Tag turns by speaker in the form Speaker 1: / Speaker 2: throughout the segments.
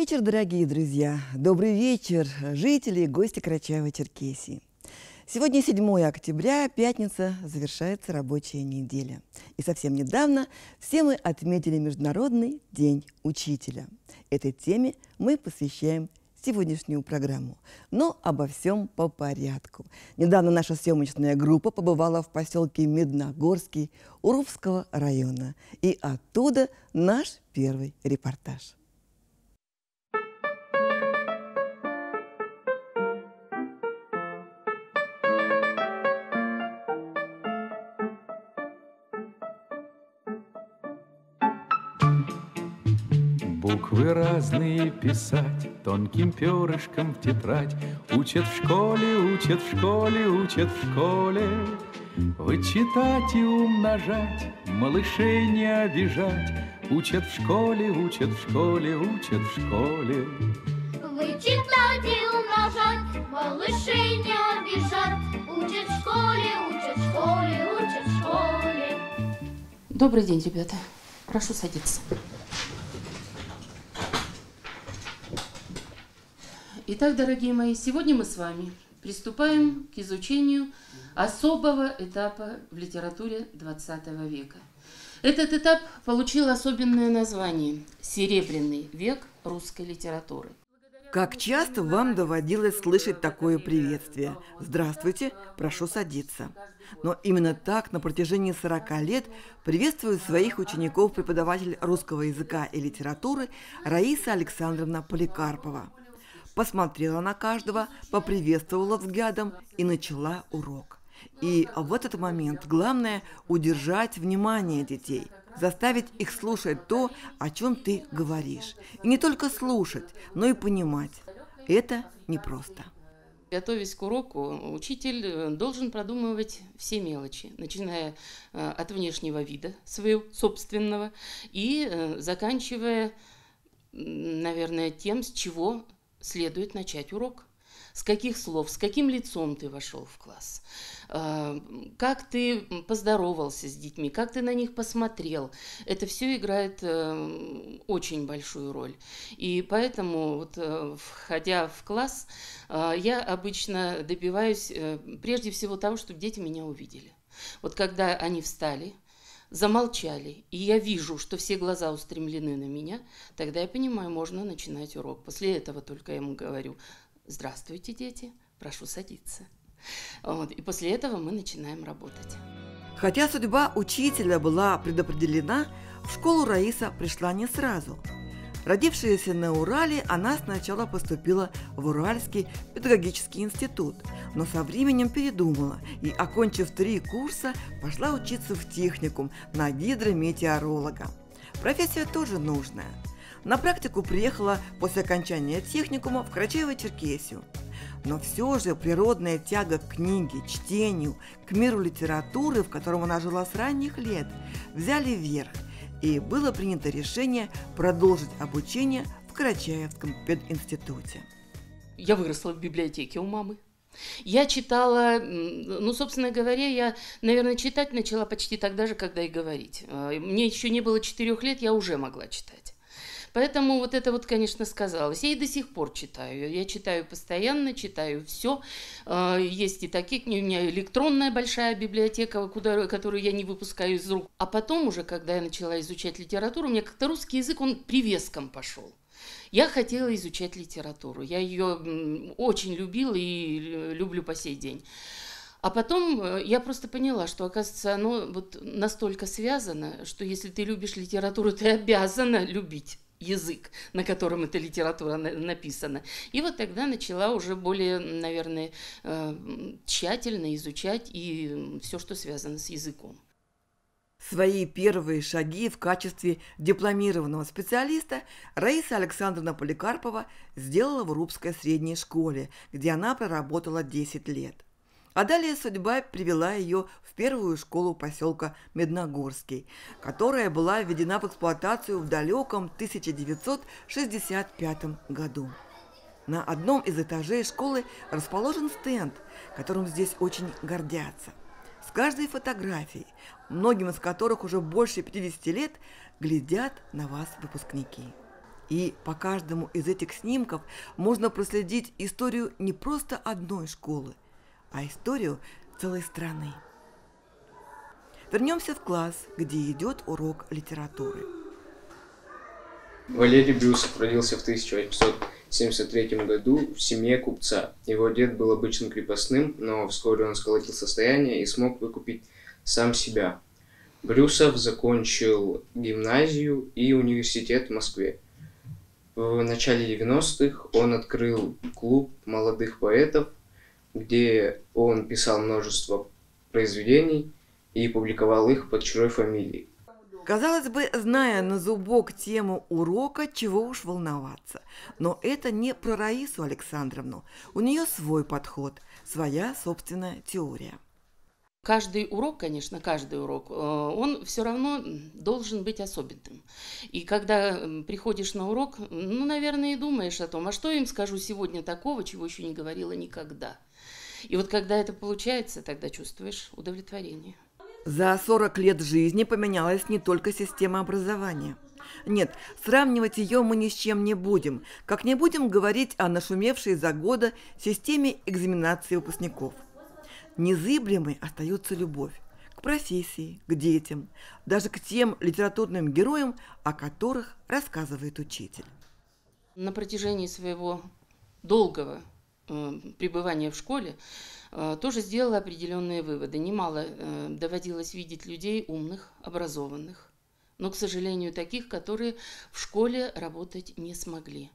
Speaker 1: вечер, дорогие друзья! Добрый вечер, жители и гости Карачаева-Черкесии! Сегодня 7 октября, пятница, завершается рабочая неделя. И совсем недавно все мы отметили Международный день учителя. Этой теме мы посвящаем сегодняшнюю программу. Но обо всем по порядку. Недавно наша съемочная группа побывала в поселке Медногорский Урувского района. И оттуда наш первый репортаж.
Speaker 2: буквы разные писать, Тонким перышком в тетрадь. Учат в школе, учат в школе, учат в школе. Вычитать и умножать, малышей не обижать. Учат в школе, учат в школе, учат в школе.
Speaker 3: Вычитать и умножать, малышей не обижать. Учат в школе, учат в школе, учат в школе.
Speaker 4: Добрый день, ребята. Прошу садиться. Итак, дорогие мои, сегодня мы с вами приступаем к изучению особого этапа в литературе XX века. Этот этап получил особенное название – «Серебряный век русской литературы».
Speaker 1: Как часто вам доводилось слышать такое приветствие? Здравствуйте, прошу садиться. Но именно так на протяжении 40 лет приветствует своих учеников преподаватель русского языка и литературы Раиса Александровна Поликарпова – посмотрела на каждого, поприветствовала взглядом и начала урок. И в этот момент главное – удержать внимание детей, заставить их слушать то, о чем ты говоришь. И не только слушать, но и понимать. Это непросто.
Speaker 4: Готовясь к уроку, учитель э, должен продумывать все мелочи, начиная э, от внешнего вида своего собственного и э, заканчивая, наверное, тем, с чего следует начать урок. С каких слов, с каким лицом ты вошел в класс, а, как ты поздоровался с детьми, как ты на них посмотрел. Это все играет э, очень большую роль. И поэтому, вот, э, входя в класс, а, я обычно добиваюсь э, прежде всего того, чтобы дети меня увидели. Вот когда они встали – замолчали, и я вижу, что все глаза устремлены на меня, тогда я понимаю, можно начинать урок. После этого только я ему говорю «Здравствуйте, дети, прошу садиться». Вот, и после этого мы начинаем работать.
Speaker 1: Хотя судьба учителя была предопределена, в школу Раиса пришла не сразу – Родившаяся на Урале, она сначала поступила в Уральский педагогический институт, но со временем передумала и, окончив три курса, пошла учиться в техникум на гидрометеоролога. Профессия тоже нужная. На практику приехала после окончания техникума в Карачаево-Черкесию. Но все же природная тяга к книге, чтению, к миру литературы, в котором она жила с ранних лет, взяли верх – и было принято решение продолжить обучение в
Speaker 4: Карачаевском пединституте. Я выросла в библиотеке у мамы. Я читала, ну, собственно говоря, я, наверное, читать начала почти тогда же, когда и говорить. А, мне еще не было четырех лет, я уже могла читать. Поэтому вот это вот, конечно, сказалось. Я и до сих пор читаю. Я читаю постоянно, читаю все. А, есть и такие книги. У меня электронная большая библиотека, куда, которую я не выпускаю из рук. А потом уже, когда я начала изучать литературу, у меня как-то русский язык, он привеском пошел. Я хотела изучать литературу. Я ее очень любила и люблю по сей день. А потом э, я просто поняла, что, оказывается, оно вот настолько связано, что если ты любишь литературу, ты обязана любить язык, на котором эта литература написана. И вот тогда начала уже более, наверное, э, тщательно изучать и все, что связано с языком. Свои
Speaker 1: первые шаги в качестве дипломированного специалиста Раиса Александровна Поликарпова сделала в Рубской средней школе, где она проработала 10 лет. А далее судьба привела ее в первую школу поселка Медногорский, которая была введена в эксплуатацию в далеком 1965 году. На одном из этажей школы расположен стенд, которым здесь очень гордятся. С каждой фотографией, многим из которых уже больше 50 лет, глядят на вас выпускники. И по каждому из этих снимков можно проследить историю не просто одной школы – а историю целой страны. Вернемся в класс, где идет урок литературы.
Speaker 5: Валерий Брюсов родился в
Speaker 2: 1873 году в семье купца. Его дед был обычным крепостным, но вскоре он сколотил состояние и смог выкупить сам себя. Брюсов закончил гимназию и университет в Москве. В начале 90-х он открыл клуб молодых поэтов где он писал множество произведений и публиковал их под чужой фамилией.
Speaker 1: Казалось бы, зная на зубок тему урока, чего уж волноваться. Но это не про Раису Александровну. У нее свой подход, своя
Speaker 4: собственная теория. Каждый урок, конечно, каждый урок, э, он все равно должен быть особенным. И когда приходишь на урок, ну, наверное, и думаешь о том, а что я им скажу сегодня такого, чего еще не говорила никогда – и вот когда это получается, тогда чувствуешь удовлетворение.
Speaker 1: За 40 лет жизни поменялась не только система образования. Нет, сравнивать ее мы ни с чем не будем, как не будем говорить о нашумевшей за года системе экзаменации выпускников. Незыблемой остается любовь к профессии, к детям, даже к тем литературным героям, о которых рассказывает учитель.
Speaker 4: На протяжении своего долгого пребывания в школе, э, тоже сделала определенные выводы. Немало э, доводилось видеть людей умных, образованных, но, к сожалению, таких, которые в школе работать не смогли.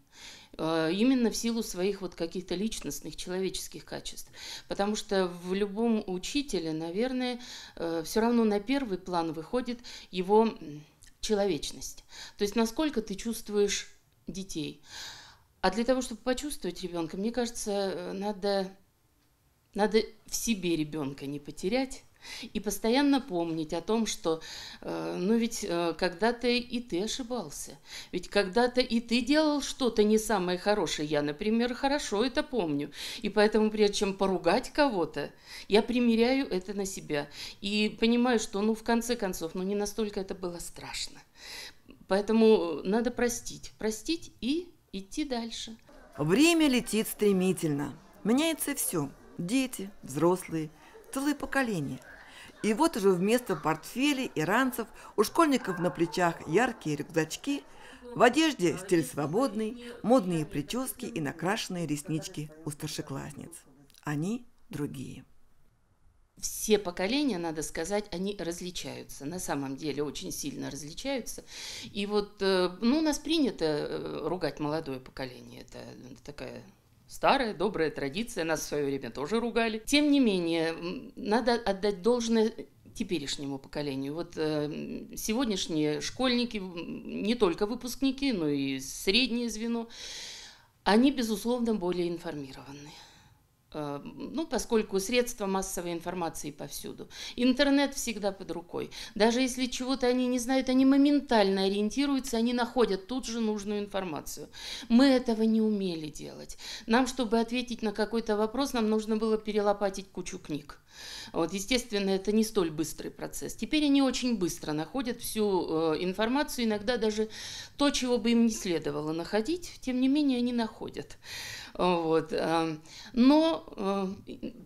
Speaker 4: Э, именно в силу своих вот каких-то личностных, человеческих качеств. Потому что в любом учителе, наверное, все равно на первый план выходит его человечность. То есть насколько ты чувствуешь детей. А для того, чтобы почувствовать ребенка, мне кажется, э, надо, надо в себе ребенка не потерять. И постоянно помнить о том, что, э, ну ведь э, когда-то и ты ошибался, ведь когда-то и ты делал что-то не самое хорошее. Я, например, хорошо это помню. И поэтому, прежде чем поругать кого-то, я примеряю это на себя. И понимаю, что, ну, в конце концов, ну, не настолько это было страшно. Поэтому надо простить, простить и идти дальше. Время летит стремительно. Меняется все. Дети,
Speaker 1: взрослые, целые поколения. И вот уже вместо портфелей и ранцев у школьников на плечах яркие рюкзачки, в одежде стиль свободный, модные прически и накрашенные реснички у старшеклассниц. Они другие
Speaker 4: все поколения, надо сказать, они различаются, на самом деле очень сильно различаются. И вот, э, ну, у нас принято э, ругать молодое поколение, это э, такая старая добрая традиция, нас в свое время тоже ругали. Тем не менее, надо отдать должное теперешнему поколению. Вот э, сегодняшние школьники, не только выпускники, но и среднее звено, они, безусловно, более информированные. Э, ну, поскольку средства массовой информации повсюду. Интернет всегда под рукой. Даже если чего-то они не знают, они моментально ориентируются, они находят тут же нужную информацию. Мы этого не умели делать. Нам, чтобы ответить на какой-то вопрос, нам нужно было перелопатить кучу книг. Вот, естественно, это не столь быстрый процесс. Теперь они очень быстро находят всю э, информацию, иногда даже то, чего бы им не следовало находить, тем не менее они находят. Вот. Э, но э,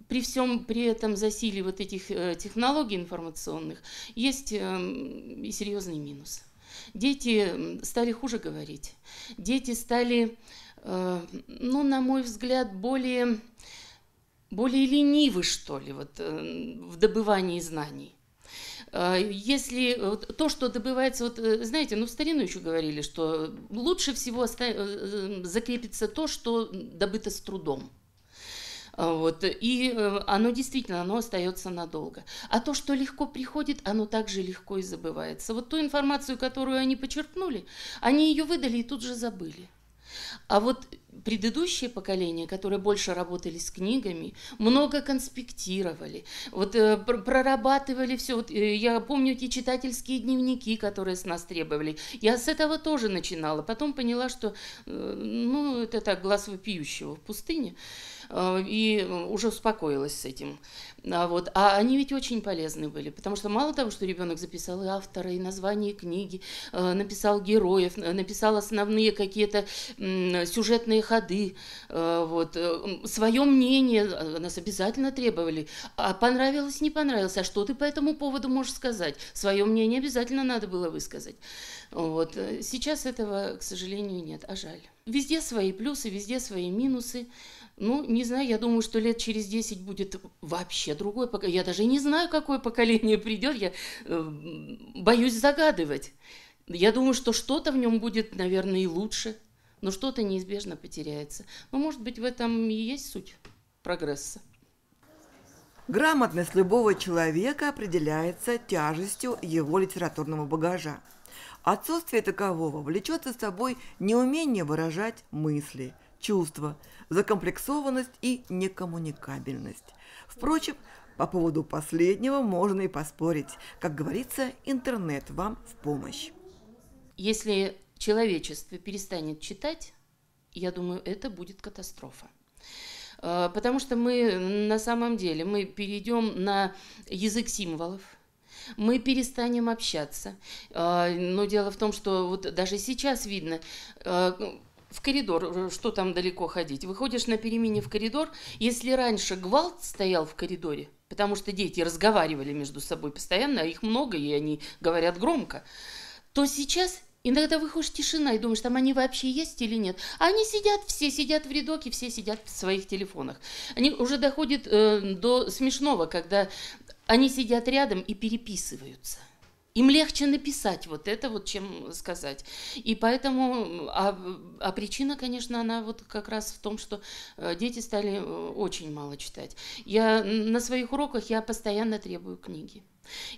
Speaker 4: при всем при этом засилии вот этих технологий информационных есть и серьезный минус. Дети стали хуже говорить. Дети стали, ну, на мой взгляд, более более ленивы, что ли, вот, э, в добывании знаний. Э, если э, то, что добывается, вот знаете, ну в старину еще говорили, что лучше всего оста- закрепится то, что добыто с трудом. Вот. И оно действительно, оно остается надолго. А то, что легко приходит, оно также легко и забывается. Вот ту информацию, которую они почерпнули, они ее выдали и тут же забыли. А вот предыдущие поколения, которые больше работали с книгами, много конспектировали, вот э, прорабатывали все. Вот, э, я помню эти читательские дневники, которые с нас требовали. Я с этого тоже начинала. Потом поняла, что э, ну, это так, глаз вопиющего в пустыне. И уже успокоилась с этим. А, вот. а они ведь очень полезны были, потому что мало того, что ребенок записал и автора, и название книги, написал героев, написал основные какие-то сюжетные ходы, э, вот, э, свое мнение э, нас обязательно требовали. А понравилось, не понравилось, а что ты по этому поводу можешь сказать? Свое мнение обязательно надо было высказать. Вот. Сейчас этого, к сожалению, нет, а жаль. Везде свои плюсы, везде свои минусы. Ну, не знаю, я думаю, что лет через 10 будет вообще другое поколение. Я даже не знаю, какое поколение придет, я боюсь загадывать. Я думаю, что что-то в нем будет, наверное, и лучше – но что-то неизбежно потеряется. Но, может быть, в этом и есть суть прогресса.
Speaker 1: Грамотность любого человека определяется тяжестью его литературного багажа. Отсутствие такового влечет за собой неумение выражать мысли, чувства, закомплексованность и некоммуникабельность. Впрочем, по поводу последнего можно и поспорить. Как говорится, интернет
Speaker 4: вам в помощь. Если человечество перестанет читать, я думаю, это будет катастрофа. А, потому что мы на самом деле мы перейдем на язык символов, мы перестанем общаться. А, но дело в том, что вот даже сейчас видно, а, в коридор, что там далеко ходить. Выходишь на перемене в коридор, если раньше гвалт стоял в коридоре, потому что дети разговаривали между собой постоянно, а их много, и они говорят громко, то сейчас Иногда выходишь тишина и думаешь, там они вообще есть или нет. А они сидят, все сидят в рядок и все сидят в своих телефонах. Они уже доходят э, до смешного, когда они сидят рядом и переписываются. Им легче написать вот это вот, чем сказать. И поэтому, а, а причина, конечно, она вот как раз в том, что э, дети стали э, очень мало читать. Я на своих уроках я постоянно требую книги.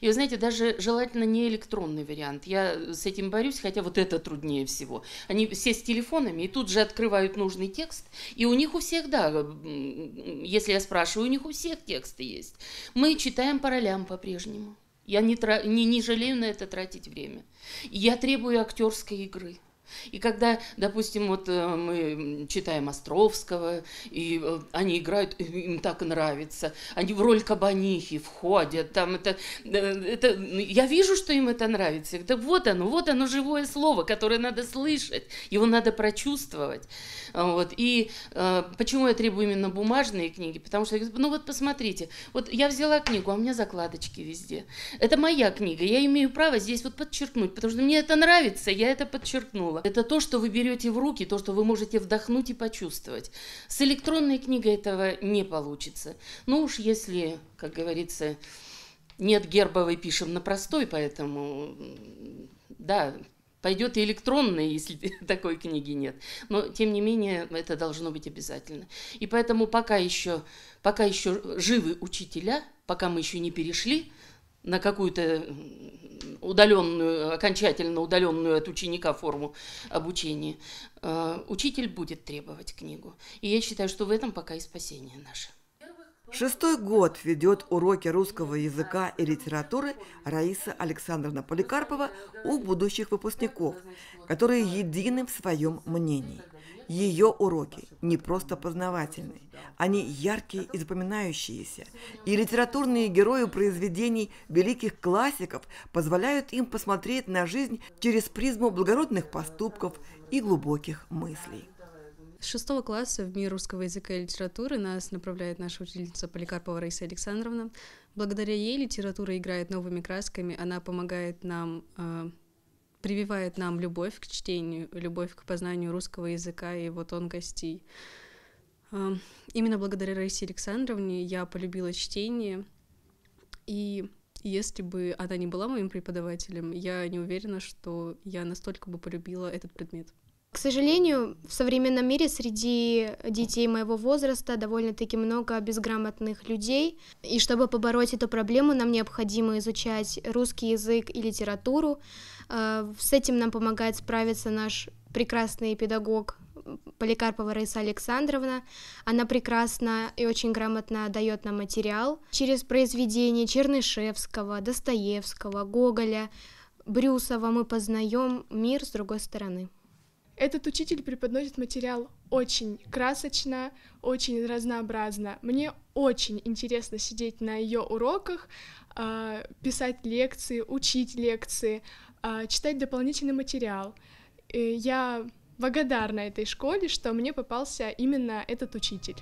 Speaker 4: И, вы знаете, даже желательно не электронный вариант. Я с этим борюсь, хотя вот это труднее всего. Они все с телефонами и тут же открывают нужный текст. И у них у всех, да, если я спрашиваю, у них у всех тексты есть. Мы читаем по ролям по-прежнему. Я не, не, не жалею на это тратить время. Я требую актерской игры. И когда, допустим, вот э, мы читаем Островского, и э, они играют, им так нравится, они в роль кабанихи входят, там это, э, это, я вижу, что им это нравится. Да вот оно, вот оно живое слово, которое надо слышать, его надо прочувствовать. А, вот. И почему я требую именно бумажные книги? Потому что, ну вот посмотрите, вот я взяла книгу, а у меня закладочки везде. Это моя книга, я имею право здесь вот подчеркнуть, потому что мне это нравится, я это подчеркнула школа. Это то, что вы берете в руки, то, что вы можете вдохнуть и почувствовать. С электронной книгой этого не получится. Ну уж если, как говорится, нет гербовой, пишем на простой, поэтому да, Пойдет и электронная, если такой книги нет. Но, тем не менее, это должно быть обязательно. И поэтому пока еще, пока еще живы учителя, пока мы еще не перешли на какую-то удаленную, окончательно удаленную от ученика форму обучения, э, учитель будет требовать книгу. И я считаю, что в этом пока и спасение наше. Шестой
Speaker 1: год ведет уроки русского языка и литературы Раиса Александровна Поликарпова у будущих выпускников, которые едины в своем мнении – ее уроки не просто познавательные, они яркие и запоминающиеся, и литературные герои произведений великих классиков позволяют им посмотреть на жизнь через призму благородных поступков и глубоких мыслей.
Speaker 2: С шестого класса в мир русского языка и литературы нас направляет наша учительница Поликарпова Раиса Александровна. Благодаря ей литература играет новыми красками, она помогает нам э, прививает нам любовь к чтению, любовь к познанию русского языка и его тонкостей. Именно благодаря Раисе Александровне я полюбила чтение, и если бы она не была моим преподавателем, я не уверена, что я настолько бы полюбила этот предмет. К сожалению, в современном мире среди детей моего возраста довольно-таки много безграмотных людей, и чтобы побороть эту проблему, нам необходимо изучать русский язык и литературу. Э, с этим нам помогает справиться наш прекрасный педагог Поликарпова Раиса Александровна. Она прекрасно и очень грамотно дает нам материал через произведения Чернышевского, Достоевского, Гоголя, Брюсова мы познаем мир с другой стороны. Этот учитель преподносит материал очень красочно, очень разнообразно. Мне очень интересно сидеть на ее уроках, а, писать лекции, учить лекции, а, читать дополнительный материал. И я благодарна этой школе, что мне попался именно этот учитель.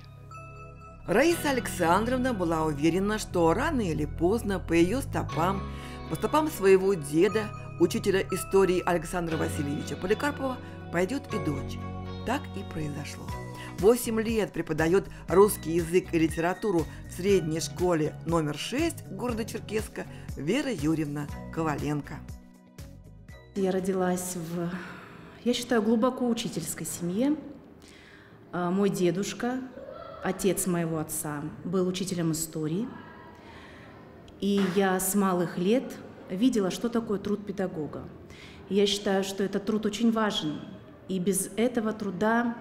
Speaker 1: Раиса Александровна была уверена, что рано или поздно по ее стопам, по стопам своего деда, учителя истории Александра Васильевича Поликарпова, пойдет и дочь. Так и произошло. Восемь лет преподает русский язык и литературу в средней школе номер шесть города Черкеска Вера Юрьевна Коваленко.
Speaker 2: Я родилась в, я считаю, глубоко учительской семье. А, мой дедушка, отец моего отца, был учителем истории. И я с малых лет видела, что такое труд педагога. я считаю, что этот труд очень важен, и без этого труда,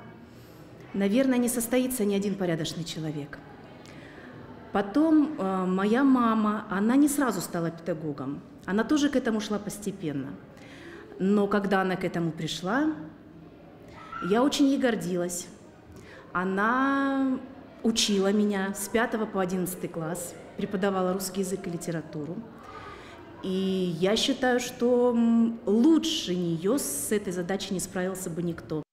Speaker 2: наверное, не состоится ни один порядочный человек. Потом э, моя мама, она не сразу стала педагогом, она тоже к этому шла постепенно. Но когда она к этому пришла, я очень ей гордилась. Она учила меня с 5 по 11 класс, преподавала русский язык и литературу. И я считаю, что лучше нее с этой задачей не справился бы никто. Но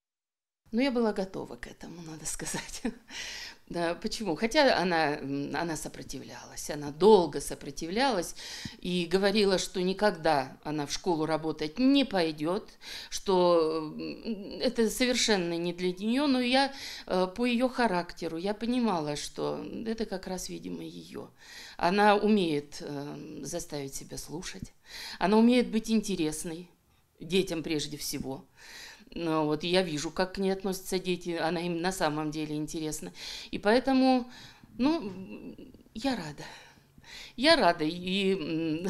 Speaker 2: ну, я была готова к этому, надо сказать.
Speaker 4: Да, почему? Хотя она, она сопротивлялась, она долго сопротивлялась и говорила, что никогда она в школу работать не пойдет, что это совершенно не для нее, но я э, по ее характеру, я понимала, что это как раз, видимо, ее. Она умеет эм, заставить себя слушать, она умеет быть интересной детям прежде всего. Но ну, вот я вижу, как к ней относятся дети, она им на самом деле интересна. И поэтому, ну, я рада. Я рада. И,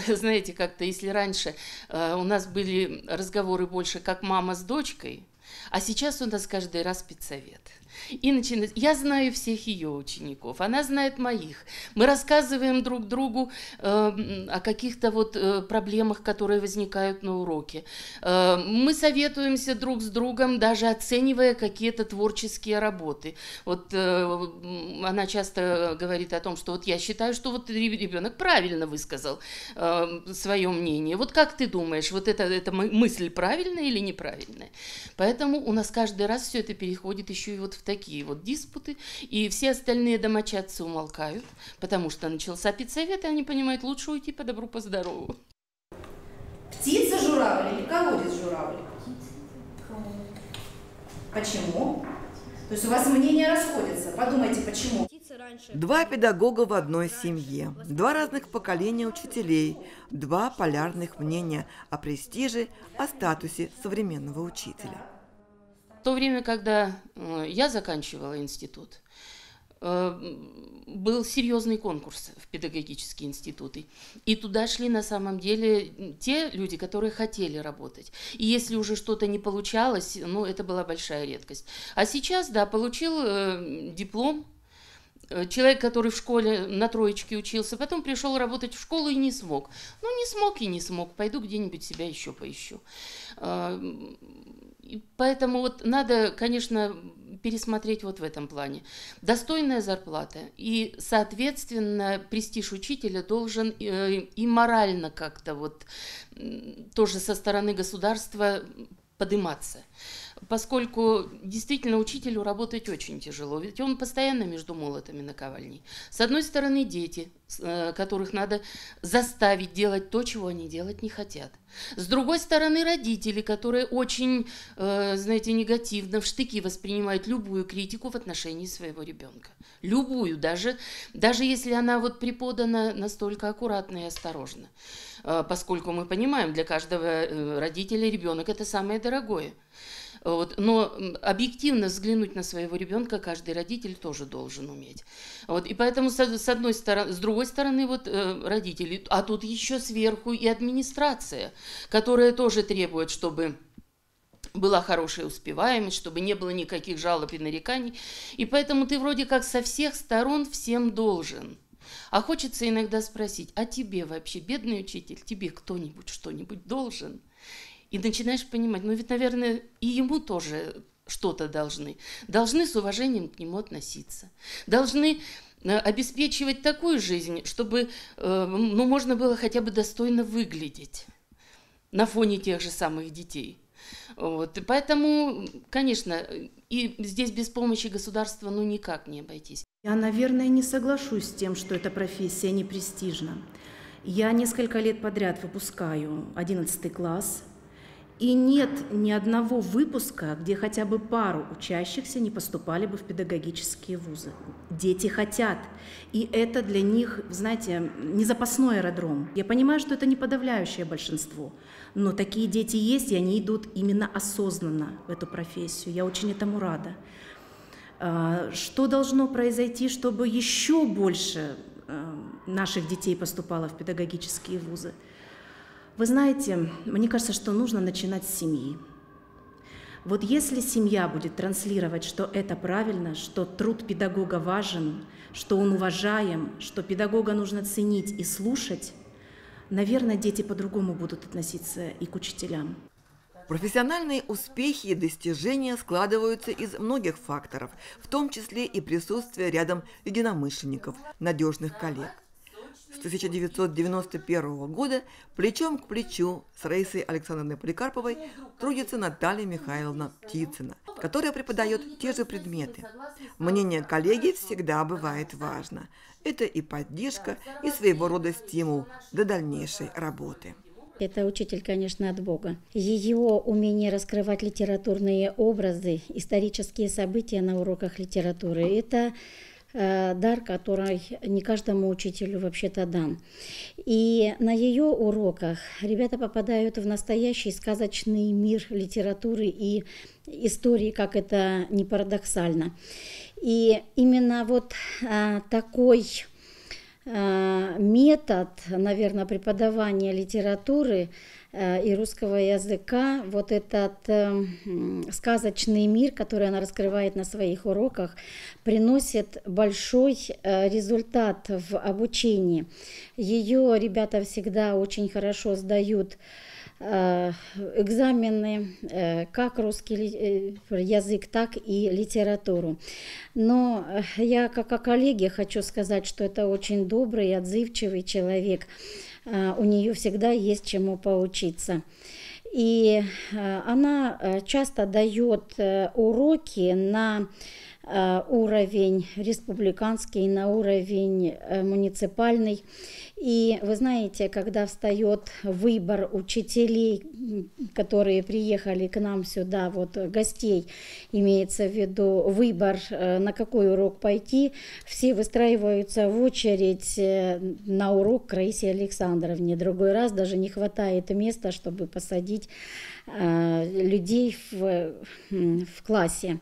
Speaker 4: знаете, как-то, если раньше э, у нас были разговоры больше как мама с дочкой, а сейчас у нас каждый раз спецсовет – и начинает. Я знаю всех ее учеников, она знает моих. Мы рассказываем друг другу э, о каких-то вот э, проблемах, которые возникают на уроке. Э, мы советуемся друг с другом, даже оценивая какие-то творческие работы. Вот э, она часто говорит о том, что вот я считаю, что вот ребенок правильно высказал э, эм, свое мнение. Вот как ты думаешь, вот это, эта мысль правильная или неправильная? Поэтому у нас каждый раз все это переходит еще и вот в такие такие вот диспуты, и все остальные домочадцы умолкают, потому что начался педсовет, и они понимают, лучше уйти по добру, по здорову.
Speaker 2: Птица журавль или колодец журавль? Почему?
Speaker 1: То есть у вас мнения расходятся.
Speaker 2: Подумайте, почему.
Speaker 1: Два педагога в одной семье, два разных поколения учителей, два полярных мнения о
Speaker 4: престиже, о статусе современного учителя. В то время, когда э, я заканчивала институт, э, был серьезный конкурс в педагогические институты. И туда шли на самом деле те люди, которые хотели работать. И если уже что-то не получалось, ну, это была большая редкость. А сейчас, да, получил э, диплом человек, который в школе на троечке учился, потом пришел работать в школу и не смог. Ну, не смог и не смог, пойду где-нибудь себя еще поищу. Поэтому вот надо, конечно, пересмотреть вот в этом плане. Достойная зарплата и, соответственно, престиж учителя должен э, и морально как-то вот тоже со стороны государства подниматься поскольку действительно учителю работать очень тяжело, ведь он постоянно между молотами наковальней. С одной стороны, дети, э, которых надо заставить делать то, чего они делать не хотят. С другой стороны, родители, которые очень, э, знаете, негативно в штыки воспринимают любую критику в отношении своего ребенка. Любую, даже, даже если она вот преподана настолько аккуратно и осторожно. Э, поскольку мы понимаем, для каждого родителя ребенок – это самое дорогое. Вот. Но объективно взглянуть на своего ребенка каждый родитель тоже должен уметь. Вот. И поэтому с, с одной стороны, с другой стороны, вот э, родители, а тут еще сверху и администрация, которая тоже требует, чтобы была хорошая успеваемость, чтобы не было никаких жалоб и нареканий. И поэтому ты вроде как со всех сторон всем должен. А хочется иногда спросить, а тебе вообще, бедный учитель, тебе кто-нибудь что-нибудь должен? И начинаешь понимать, ну ведь, наверное, и ему тоже что-то должны. Должны с уважением к нему относиться. Должны э, обеспечивать такую жизнь, чтобы э, ну, можно было хотя бы достойно выглядеть на фоне тех же самых детей. Вот. И поэтому, конечно, и здесь без помощи государства ну никак не обойтись.
Speaker 2: Я, наверное, не соглашусь с тем, что эта профессия не престижна. Я несколько лет подряд выпускаю 11 класс и нет ни одного выпуска, где хотя бы пару учащихся не поступали бы в педагогические вузы. Дети хотят. И это для них, знаете, не запасной аэродром. Я понимаю, что это не подавляющее большинство, но такие дети есть, и они идут именно осознанно в эту профессию. Я очень этому рада. А, что должно произойти, чтобы еще больше э, наших детей поступало в педагогические вузы? Вы знаете, мне кажется, что нужно начинать с семьи. Вот если семья будет транслировать, что это правильно, что труд педагога важен, что он уважаем, что педагога нужно ценить и слушать, наверное, дети по-другому будут относиться и к учителям. Профессиональные успехи и
Speaker 1: достижения складываются из многих факторов, в том числе и присутствие рядом единомышленников, надежных коллег с 1991 года плечом к плечу с Рейсой Александровной Поликарповой трудится Наталья Михайловна Птицына, которая преподает те же предметы. Мнение коллеги всегда бывает важно. Это и поддержка, и своего рода стимул для дальнейшей работы.
Speaker 5: Это учитель, конечно, от Бога. Ее умение раскрывать литературные образы, исторические события на уроках литературы – это Э, дар, который не каждому учителю вообще-то дан. И на ее уроках ребята попадают в настоящий сказочный мир литературы и истории, как это не парадоксально. И именно вот э, такой Э, метод, наверное, преподавания литературы э, и русского языка, вот этот э, сказочный мир, который она раскрывает на своих уроках, приносит большой результат в обучении. Ее ребята всегда очень хорошо сдают Э, экзамены, э, как русский э, язык, так и литературу. Но я, как о коллеге, хочу сказать, что это очень добрый и отзывчивый человек. У нее всегда есть чему поучиться. И она часто дает уроки на Э, уровень республиканский, на уровень э, муниципальный. И вы знаете, когда встает выбор учителей, которые приехали к нам сюда, вот гостей, имеется в виду выбор, э, на какой урок пойти, все выстраиваются в очередь на урок к Раисе Александровне. Другой раз даже не хватает места, чтобы посадить людей в, в классе.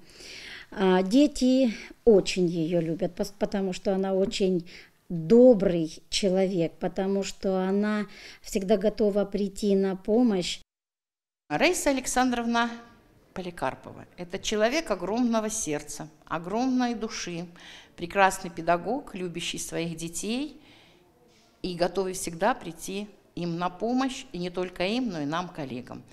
Speaker 5: А, дети очень ее любят, потому что она очень добрый человек, потому что она всегда готова прийти на помощь. Раиса Александровна
Speaker 4: Поликарпова – это человек огромного сердца, огромной души, прекрасный педагог, любящий своих детей и готовый всегда прийти им на помощь, и не только им, но и нам, коллегам.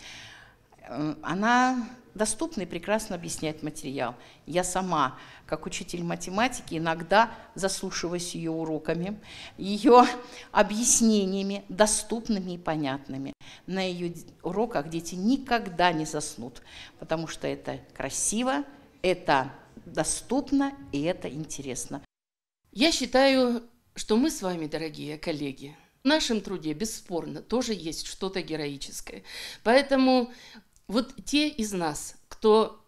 Speaker 4: Эм, она доступна и прекрасно объясняет материал. Я сама, как учитель математики, иногда заслушиваюсь ее уроками, ее объяснениями, доступными и понятными. На ее уроках дети никогда не заснут, потому что это красиво, это доступно и это интересно. Я считаю, что мы с вами, дорогие коллеги, в нашем труде бесспорно тоже есть что-то героическое. Поэтому вот те из нас, кто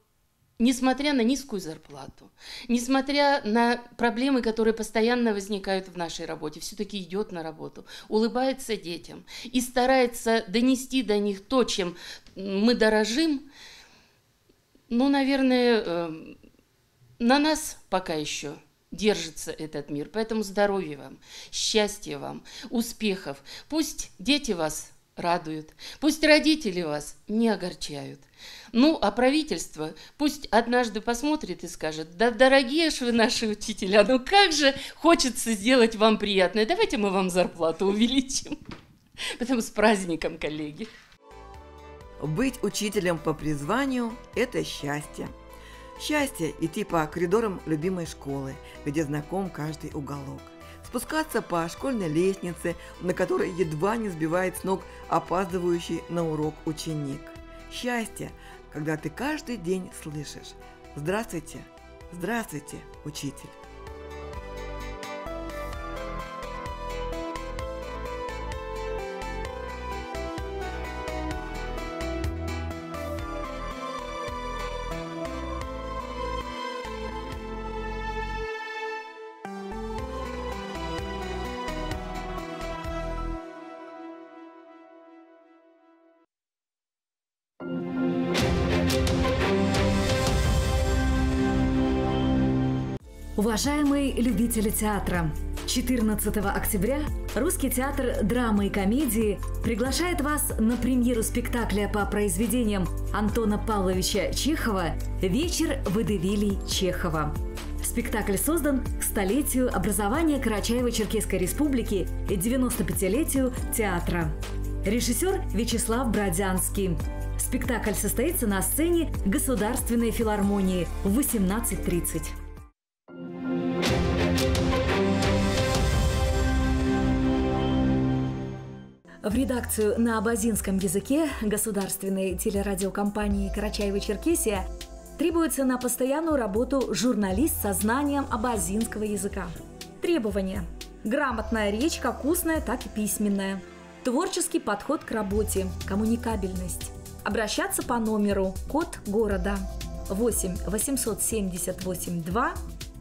Speaker 4: несмотря на низкую зарплату, несмотря на проблемы, которые постоянно возникают в нашей работе, все-таки идет на работу, улыбается детям и старается донести до них то, чем мы дорожим, ну, наверное, эм, на нас пока еще держится этот мир. Поэтому здоровья вам, счастья вам, успехов. Пусть дети вас радуют. Пусть родители вас не огорчают. Ну, а правительство пусть однажды посмотрит и скажет, да, дорогие же вы наши учителя, ну как же хочется сделать вам приятное, давайте мы вам зарплату увеличим. Поэтому с праздником, коллеги.
Speaker 1: Быть учителем по призванию – это счастье. Счастье идти по коридорам любимой школы, где знаком каждый уголок – спускаться по школьной лестнице, на которой едва не сбивает с ног опаздывающий на урок ученик. Счастье, когда ты каждый день слышишь «Здравствуйте! Здравствуйте, учитель!»
Speaker 2: Уважаемые любители театра, 14 октября Русский театр драмы и комедии приглашает вас на премьеру спектакля по произведениям Антона Павловича Чехова «Вечер водевилей Чехова». Спектакль создан к столетию образования Карачаево-Черкесской республики и 95-летию театра. Режиссер Вячеслав Бродянский. Спектакль состоится на сцене Государственной филармонии в 18.30. В редакцию на абазинском языке государственной телерадиокомпании «Карачаево-Черкесия» требуется на постоянную работу журналист со знанием абазинского языка. Требования. Грамотная речь, как устная, так и письменная. Творческий подход к работе, коммуникабельность. Обращаться по номеру, код города 8 878 2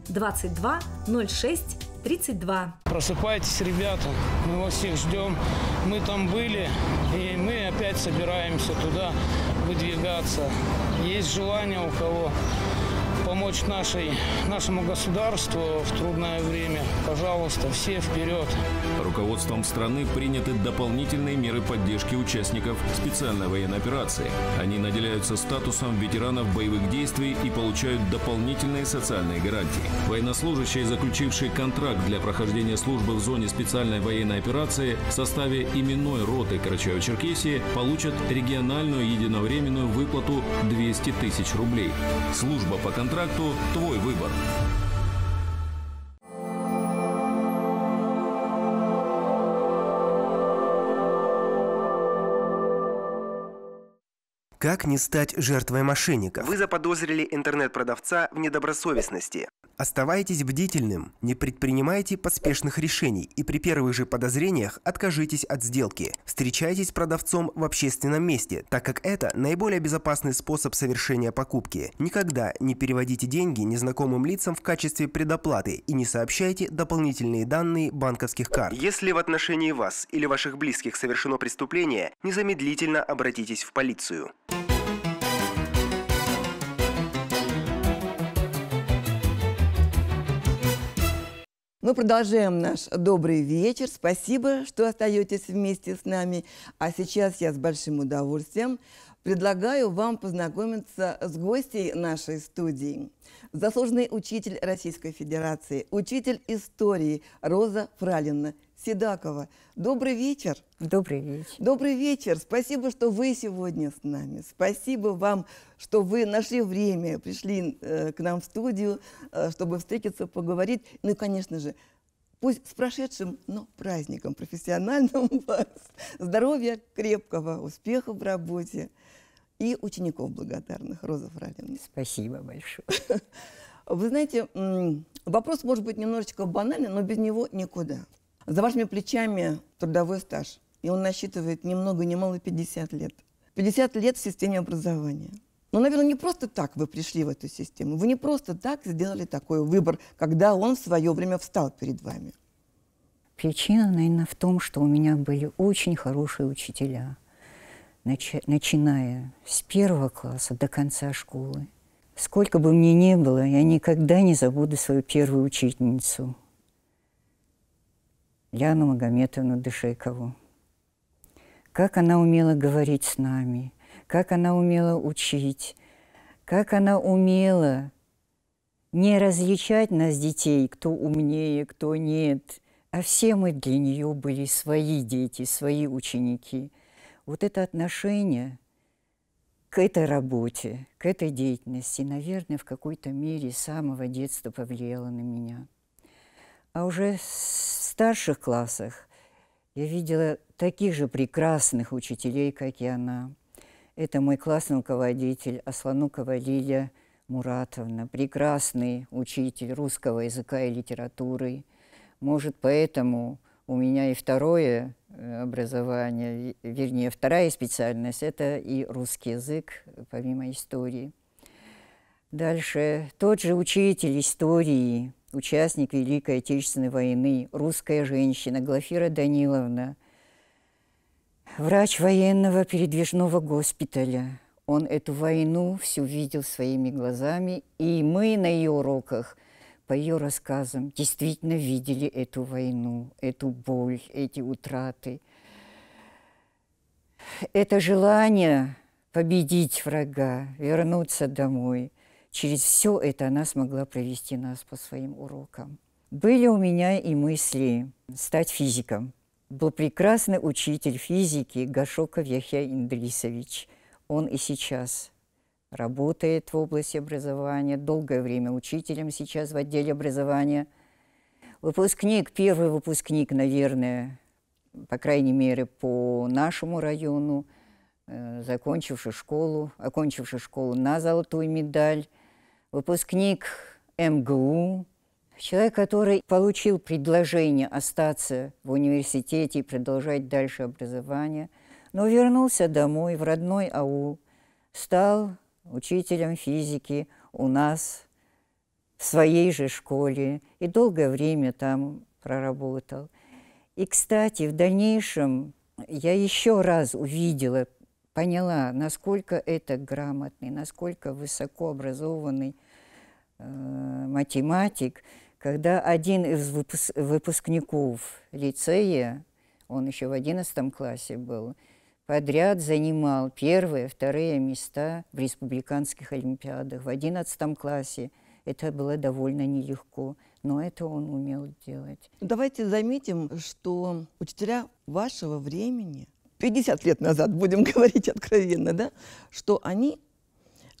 Speaker 2: 22 06 32. Просыпайтесь,
Speaker 4: ребята, мы вас всех ждем. Мы там были, и мы опять собираемся туда выдвигаться. Есть желание у кого помочь
Speaker 2: нашей, нашему государству в трудное время. Пожалуйста, все вперед. Руководством страны приняты дополнительные меры поддержки участников специальной военной операции. Они наделяются статусом ветеранов боевых действий и получают дополнительные социальные гарантии. Военнослужащие, заключившие контракт для прохождения службы в зоне специальной военной операции в составе именной роты Карачаево-Черкесии, получат региональную единовременную выплату 200 тысяч рублей. Служба по контракту контакту «Твой выбор». Как не стать жертвой мошенников? Вы заподозрили интернет-продавца в недобросовестности. Оставайтесь бдительным, не предпринимайте поспешных решений и при первых же подозрениях откажитесь от сделки. Встречайтесь с продавцом в общественном месте, так как это наиболее безопасный способ совершения покупки. Никогда не переводите деньги незнакомым лицам в качестве предоплаты и не сообщайте дополнительные данные банковских карт. Если в отношении вас или ваших близких совершено преступление, незамедлительно обратитесь в полицию.
Speaker 1: Мы продолжаем наш добрый вечер. Спасибо, что остаетесь вместе с нами. А сейчас я с большим удовольствием предлагаю вам познакомиться с гостей нашей студии. Заслуженный учитель Российской Федерации, учитель истории Роза Фралина – Седакова. Добрый вечер. Добрый вечер. Добрый вечер. Спасибо, что вы сегодня с нами. Спасибо вам, что вы нашли время, пришли э, к нам в студию, э, чтобы встретиться, поговорить. Ну и, конечно же, пусть с прошедшим, но праздником профессиональным вас. Здоровья крепкого, успехов в работе и учеников благодарных. Роза Фралина. Спасибо большое. Вы знаете, вопрос может быть немножечко банальный, но без него никуда. За вашими плечами трудовой стаж, и он насчитывает ни много ни мало 50 лет. 50 лет в системе образования. Но, ну, наверное, не просто так вы пришли в эту систему. Вы не просто так
Speaker 3: сделали такой выбор, когда он в свое время встал перед вами. Причина, наверное, в том, что у меня были очень хорошие учителя, начи начиная с первого класса до конца школы. Сколько бы мне ни было, я никогда не забуду свою первую учительницу – Яну Магометовну Дышекову. Как она умела говорить с нами, как она умела учить, как она умела не различать нас, детей, кто умнее, кто нет, а все мы для нее были свои дети, свои ученики. Вот это отношение к этой работе, к этой деятельности, наверное, в какой-то мере с самого детства повлияло на меня. А уже в старших классах я видела таких же прекрасных учителей, как и она. Это мой классный руководитель Асланукова Лилия Муратовна, прекрасный учитель русского языка и литературы. Может, поэтому у меня и второе э, образование, вернее, вторая специальность – это и русский язык, помимо истории. Дальше тот же учитель истории – участник Великой Отечественной войны, русская женщина Глафира Даниловна, врач военного передвижного госпиталя. Он эту войну всю видел своими глазами, и мы на ее уроках, по ее рассказам, действительно видели эту войну, эту боль, эти утраты. Это желание победить врага, вернуться домой – через все это она смогла провести нас по своим урокам. Были у меня и мысли стать физиком. Был прекрасный учитель физики Гашоков Яхья Индрисович. Он и сейчас работает в области образования, долгое время учителем сейчас в отделе образования. Выпускник, первый выпускник, наверное, по крайней мере, по нашему району, э, закончивший школу, окончивший школу на золотую медаль – выпускник МГУ, человек, который получил предложение остаться в университете и продолжать дальше образование, но вернулся домой, в родной АУ, стал учителем физики у нас в своей же школе и долгое время там проработал. И, кстати, в дальнейшем я еще раз увидела поняла, насколько это грамотный, насколько высокообразованный э, математик, когда один из выпускников лицея, он еще в одиннадцатом классе был, подряд занимал первые, вторые места в республиканских олимпиадах. В одиннадцатом классе это было довольно нелегко, но это он умел делать. Давайте заметим, что
Speaker 1: учителя вашего времени – 50 лет назад, будем говорить откровенно, да, что они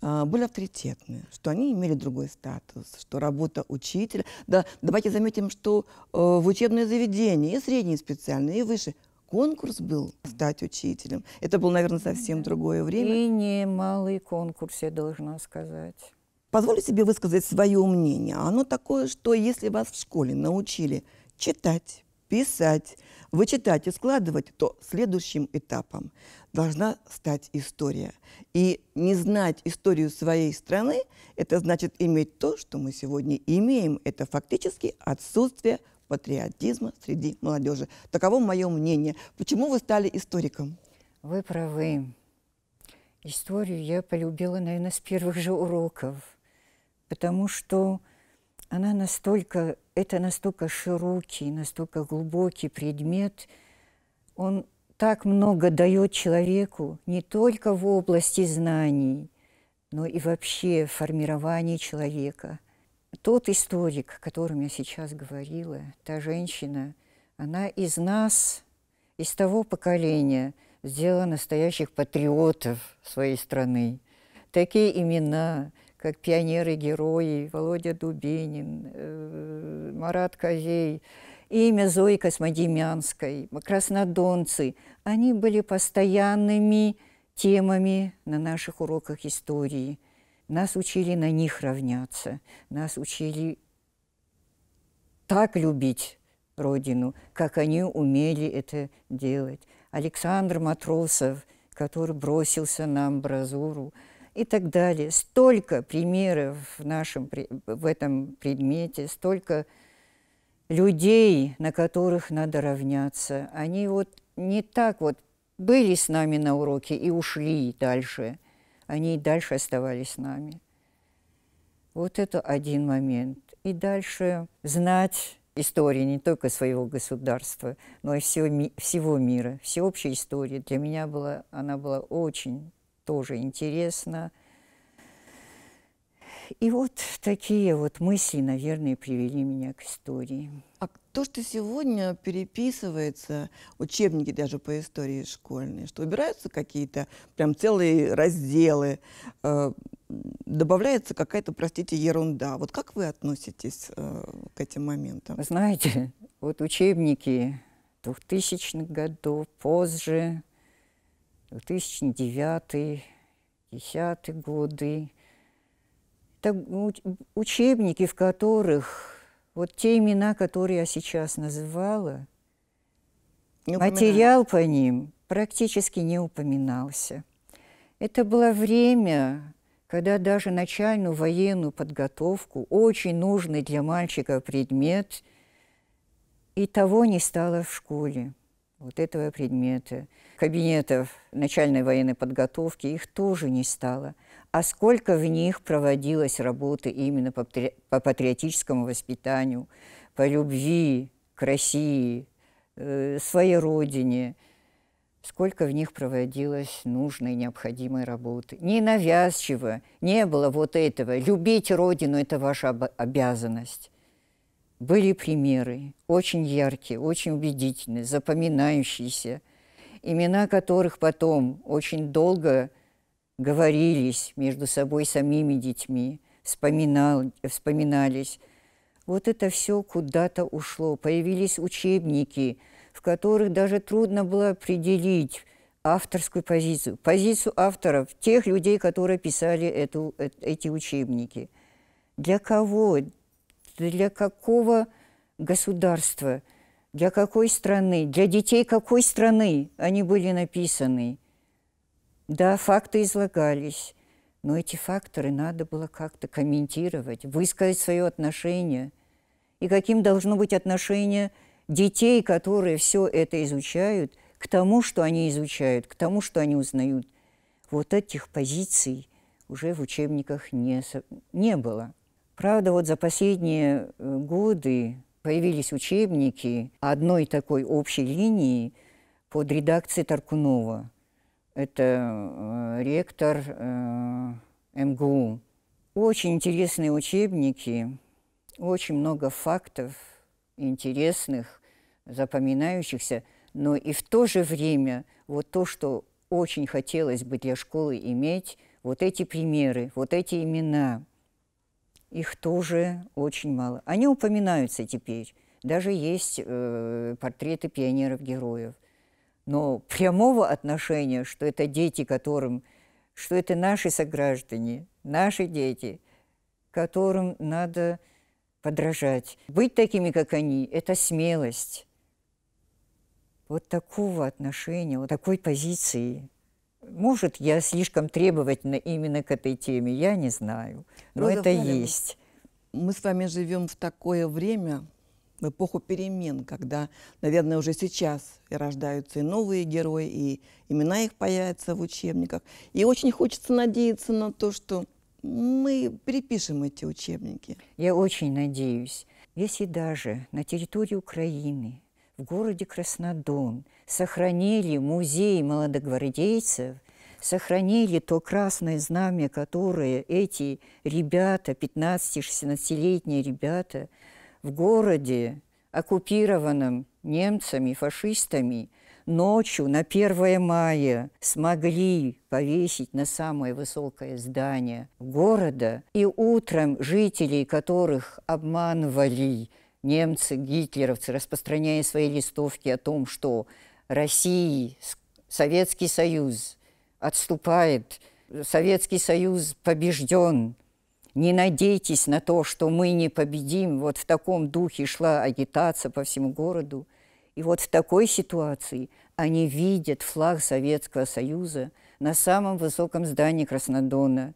Speaker 1: а, были авторитетны, что они имели другой статус, что работа учителя... Да, давайте заметим, что э, в учебное заведение и средние специальные, и выше, конкурс был стать учителем. Это было, наверное, совсем другое время.
Speaker 3: И немалый конкурс, я должна сказать.
Speaker 1: Позволю себе высказать свое мнение. Оно такое, что если вас в школе научили читать, писать, вычитать и складывать, то следующим этапом должна стать история. И не знать историю своей страны, это значит иметь то, что мы сегодня имеем. Это фактически отсутствие патриотизма среди молодежи.
Speaker 3: Таково мое мнение. Почему вы стали историком? Вы правы. Историю я полюбила, наверное, с первых же уроков, потому что она настолько, это настолько широкий, настолько глубокий предмет, он так много дает человеку не только в области знаний, но и вообще формировании человека. Тот историк, о котором я сейчас говорила, та женщина, она из нас, из того поколения, сделала настоящих патриотов своей страны. Такие имена, как пионеры-герои, Володя Дубинин, э, Марат Козей, имя Зои Космодемянской, краснодонцы, они были постоянными темами на наших уроках истории. Нас учили на них равняться, нас учили так любить Родину, как они умели это делать. Александр Матросов, который бросился на амбразуру, и так далее. Столько примеров в, нашем, в этом предмете, столько людей, на которых надо равняться. Они вот не так вот были с нами на уроке и ушли дальше. Они и дальше оставались с нами. Вот это один момент. И дальше знать истории не только своего государства, но и всего, всего мира, всеобщей истории Для меня была, она была очень тоже интересно. И вот такие вот мысли, наверное, привели меня к истории.
Speaker 1: А то, что сегодня переписывается, учебники даже по истории школьной, что убираются какие-то прям целые разделы, э, добавляется какая-то, простите, ерунда. Вот как вы
Speaker 3: относитесь э, к этим моментам? Знаете, вот учебники 2000-х годов, позже, 2009-2010 годы. Это учебники, в которых вот те имена, которые я сейчас называла, не материал по ним практически не упоминался. Это было время, когда даже начальную военную подготовку, очень нужный для мальчика предмет, и того не стало в школе вот этого предмета, кабинетов начальной военной подготовки, их тоже не стало. А сколько в них проводилось работы именно по, по патриотическому воспитанию, по любви к России, э, своей родине, сколько в них проводилось нужной, необходимой работы. Не навязчиво, не было вот этого. Любить родину – это ваша обязанность были примеры, очень яркие, очень убедительные, запоминающиеся, имена которых потом очень долго говорились между собой самими детьми, вспоминал, вспоминались. Вот это все куда-то ушло. Появились учебники, в которых даже трудно было определить авторскую позицию, позицию авторов, тех людей, которые писали эту, эти учебники. Для кого для какого государства, для какой страны, для детей какой страны они были написаны. Да, факты излагались, но эти факторы надо было как-то комментировать, высказать свое отношение. И каким должно быть отношение детей, которые все это изучают, к тому, что они изучают, к тому, что они узнают. Вот этих позиций уже в учебниках не, не было. Правда, вот за последние э, годы появились учебники одной такой общей линии под редакцией Таркунова. Это э, ректор э, МГУ. Очень интересные учебники, очень много фактов интересных, запоминающихся, но и в то же время вот то, что очень хотелось бы для школы иметь, вот эти примеры, вот эти имена – их тоже очень мало. Они упоминаются теперь. Даже есть э, портреты пионеров-героев. Но прямого отношения, что это дети, которым, что это наши сограждане, наши дети, которым надо подражать. Быть такими, как они, это смелость. Вот такого отношения, вот такой позиции – может, я слишком требовательна именно к этой теме, я не знаю, но Роза это Фарина, есть. Мы
Speaker 1: с вами живем в такое время, в эпоху перемен, когда, наверное, уже сейчас и рождаются и новые герои, и имена их появятся в учебниках. И очень
Speaker 3: хочется надеяться на то, что мы перепишем эти учебники. Я очень надеюсь. Если даже на территории Украины в городе Краснодон сохранили музей молодогвардейцев, сохранили то красное знамя, которое эти ребята, 15-16-летние ребята, в городе, оккупированном немцами, фашистами, ночью на 1 мая смогли повесить на самое высокое здание города, и утром жителей, которых обманывали немцы, гитлеровцы, распространяя свои листовки о том, что России, Советский Союз отступает, Советский Союз побежден, не надейтесь на то, что мы не победим. Вот в таком духе шла агитация по всему городу. И вот в такой ситуации они видят флаг Советского Союза на самом высоком здании Краснодона.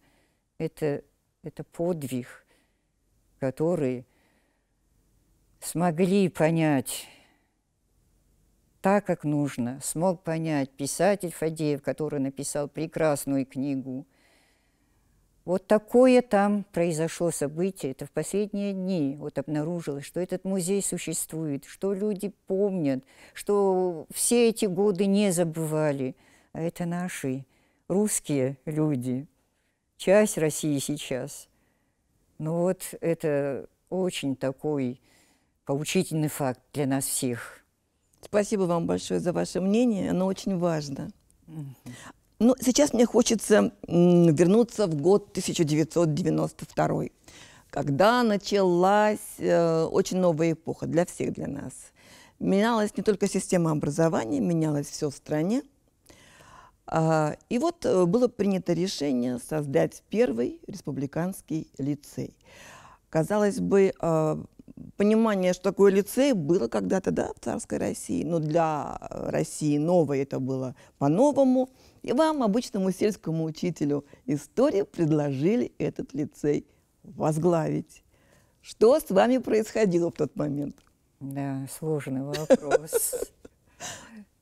Speaker 3: Это, это подвиг, который смогли понять так, как нужно, смог понять писатель Фадеев, который написал прекрасную книгу. Вот такое там произошло событие, это в последние дни вот обнаружилось, что этот музей существует, что люди помнят, что все эти годы не забывали. А это наши русские люди, часть России сейчас. Но ну вот это очень такой поучительный факт для нас всех. Спасибо
Speaker 1: вам большое за ваше мнение, оно очень важно. Но ну, сейчас мне хочется вернуться в год 1992, когда началась э, очень новая эпоха для всех, для нас. Менялась не только система образования, менялось все в стране. А, и вот э, было принято решение создать первый республиканский лицей. Казалось бы, э, понимание, что такое лицей, было когда-то, да, в царской России, но для э, России новое это было по-новому. И вам, обычному сельскому учителю истории, предложили этот лицей возглавить.
Speaker 3: Что с вами происходило в тот момент? Да, сложный вопрос.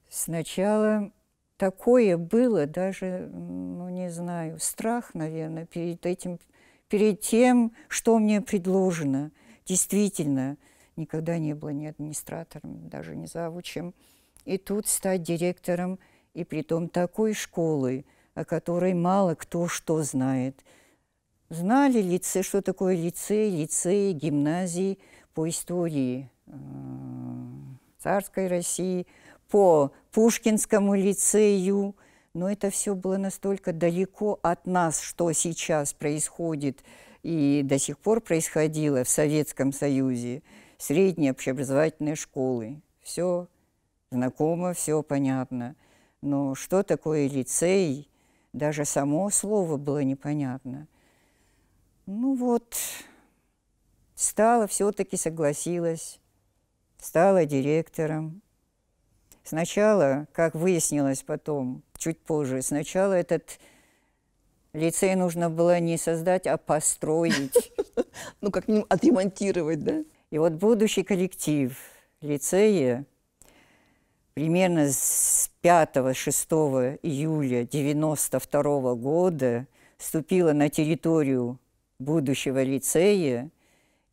Speaker 3: Сначала такое было, даже, ну, не знаю, страх, наверное, перед этим, перед тем, что мне предложено – действительно никогда не была ни администратором, даже не завучем. И тут стать директором, и при том такой школы, о которой мало кто что знает. Знали лице, что такое лицей, лицей, гимназии по истории э, царской России, по Пушкинскому лицею, но это все было настолько далеко от нас, что сейчас происходит – и до сих пор происходило в Советском Союзе, средние общеобразовательные школы. Все знакомо, все понятно. Но что такое лицей, даже само слово было непонятно. Ну вот, стала, все-таки согласилась, стала директором. Сначала, как выяснилось потом, чуть позже, сначала этот Лицей нужно было не создать, а построить. Ну, как минимум, отремонтировать, да? И вот будущий коллектив лицея примерно с 5-6 июля 92 года вступила на территорию будущего лицея,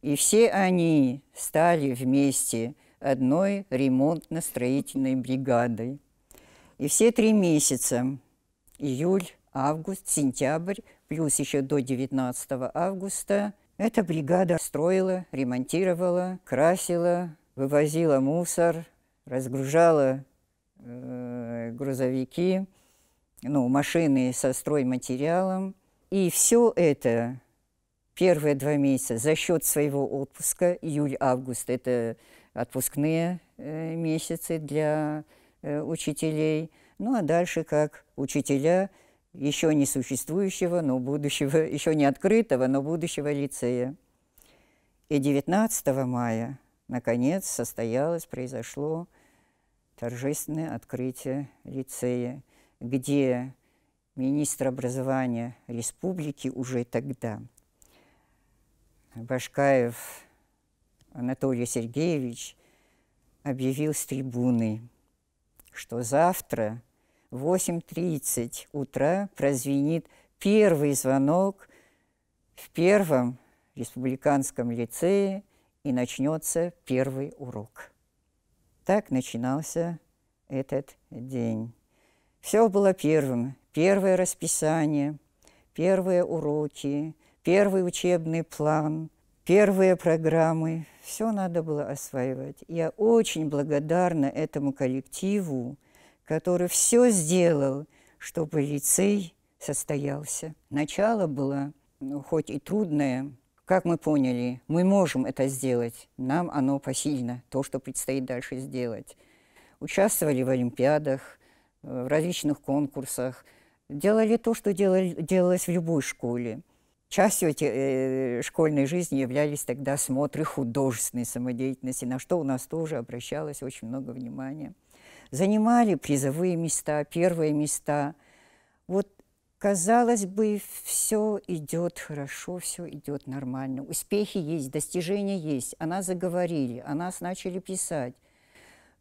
Speaker 3: и все они стали вместе одной ремонтно-строительной бригадой. И все три месяца, июль, август, сентябрь, плюс еще до 19 августа. Эта бригада строила, ремонтировала, красила, вывозила мусор, разгружала э, грузовики, ну, машины со стройматериалом. И все это первые два месяца за счет своего отпуска, июль-август, это отпускные э, месяцы для э, учителей. Ну а дальше как учителя – еще не существующего, но будущего, еще не открытого, но будущего лицея. И 19 мая, наконец, состоялось, произошло торжественное открытие лицея, где министр образования республики уже тогда, Башкаев Анатолий Сергеевич, объявил с трибуны, что завтра – 8.30 утра прозвенит первый звонок в первом республиканском лицее и начнется первый урок. Так начинался этот день. Все было первым. Первое расписание, первые уроки, первый учебный план, первые программы. Все надо было осваивать. Я очень благодарна этому коллективу, который все сделал, чтобы лицей состоялся. Начало было, ну, хоть и трудное, как мы поняли, мы можем это сделать. Нам оно посильно, то, что предстоит дальше сделать. Участвовали в олимпиадах, в различных конкурсах, делали то, что делали, делалось в любой школе. Частью эти, э, школьной жизни являлись тогда смотры художественной самодеятельности, на что у нас тоже обращалось очень много внимания занимали призовые места, первые места. Вот, казалось бы, все идет хорошо, все идет нормально. Успехи есть, достижения есть. О нас заговорили, о нас начали писать.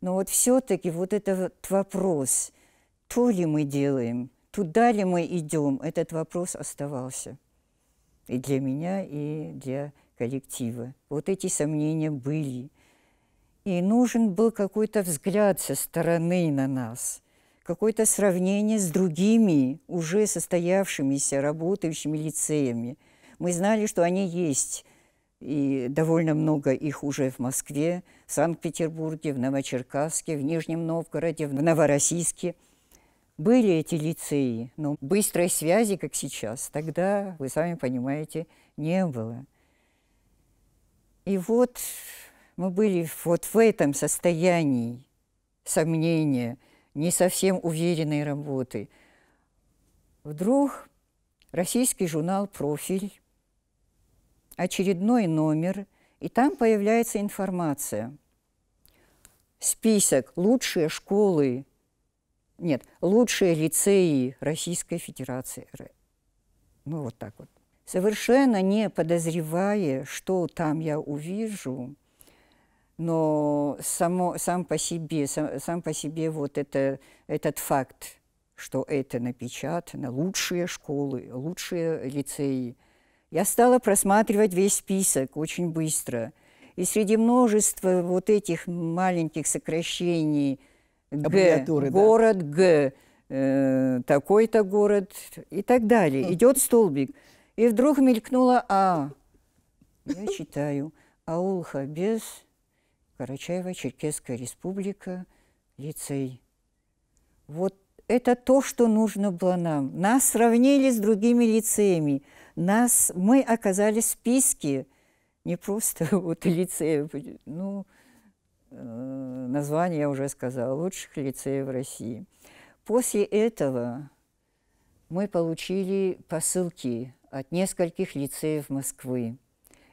Speaker 3: Но вот все-таки вот этот вопрос, то ли мы делаем, туда ли мы идем, этот вопрос оставался и для меня, и для коллектива. Вот эти сомнения были. И нужен был какой-то взгляд со стороны на нас, какое-то сравнение с другими уже состоявшимися, работающими лицеями. Мы знали, что они есть, и довольно много их уже в Москве, в Санкт-Петербурге, в Новочеркасске, в Нижнем Новгороде, в Новороссийске. Были эти лицеи, но быстрой связи, как сейчас, тогда, вы сами понимаете, не было. И вот мы были вот в этом состоянии сомнения, не совсем уверенной работы, вдруг российский журнал «Профиль», очередной номер, и там появляется информация. Список «Лучшие школы», нет, «Лучшие лицеи Российской Федерации». Ну, вот так вот. Совершенно не подозревая, что там я увижу – но само, сам по себе, сам, сам по себе вот это, этот факт, что это напечатано, лучшие школы, лучшие лицеи. Я стала просматривать весь список очень быстро. И среди множества вот этих маленьких сокращений Г, город да. Г, э, такой-то город и так далее. Хм. Идет столбик. И вдруг мелькнула А. Я читаю. Аулха без Карачаево-Черкесская республика, лицей. Вот это то, что нужно было нам. Нас сравнили с другими лицеями. Нас, мы оказались в списке не просто вот лицеев, ну, э, название я уже сказала, лучших лицеев России. После этого мы получили посылки от нескольких лицеев Москвы.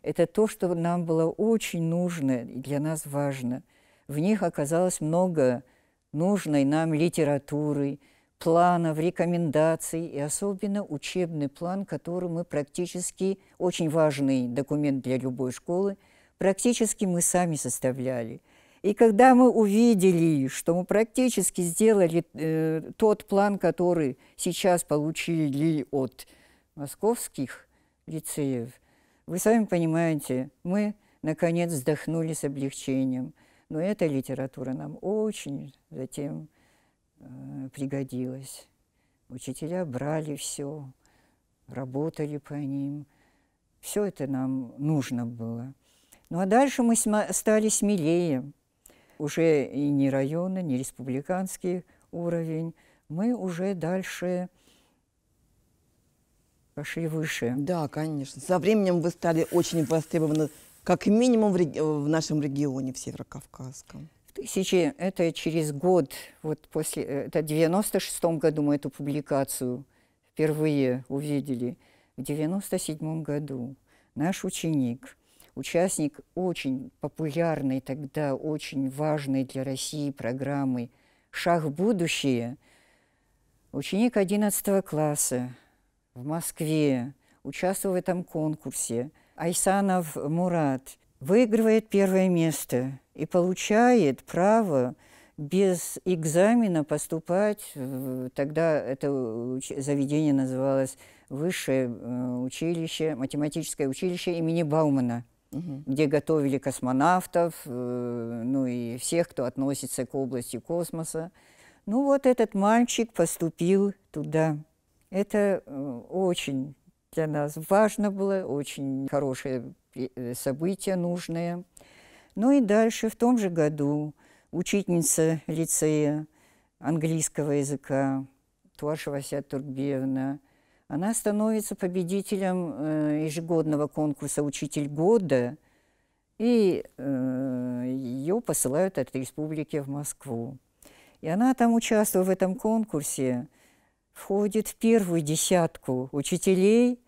Speaker 3: Это то, что нам было очень нужно и для нас важно. В них оказалось много нужной нам литературы, планов, рекомендаций и особенно учебный план, который мы практически, очень важный документ для любой школы, практически мы сами составляли. И когда мы увидели, что мы практически сделали э, тот план, который сейчас получили от московских лицеев – вы сами понимаете, мы, наконец, вздохнули с облегчением. Но эта литература нам очень затем э, пригодилась. Учителя брали все, работали по ним. Все это нам нужно было. Ну а дальше мы см стали смелее. Уже и не района, не республиканский уровень. Мы уже дальше
Speaker 1: пошли выше. Да, конечно. Со временем вы стали очень востребованы, как
Speaker 3: минимум в, реги в нашем регионе, в Северокавказском. В Тысячи, это через год, вот после, это в 96 году мы эту публикацию впервые увидели. В 97 году наш ученик, участник очень популярной тогда, очень важной для России программы «Шаг в будущее», ученик 11 класса, в Москве, участвовал в этом конкурсе. Айсанов Мурат выигрывает первое место и получает право без экзамена поступать, тогда это заведение называлось Высшее э, училище, математическое училище имени Баумана, угу. где готовили космонавтов, э, ну и всех, кто относится к области космоса. Ну вот этот мальчик поступил туда. Это э, очень для нас важно было, очень хорошее э, событие, нужное. Ну и дальше, в том же году, учительница лицея английского языка Туашевася Туркбеевна, она становится победителем э, ежегодного конкурса «Учитель года», и ее посылают от республики в Москву. И она там участвует в этом конкурсе, входит в первую десятку учителей,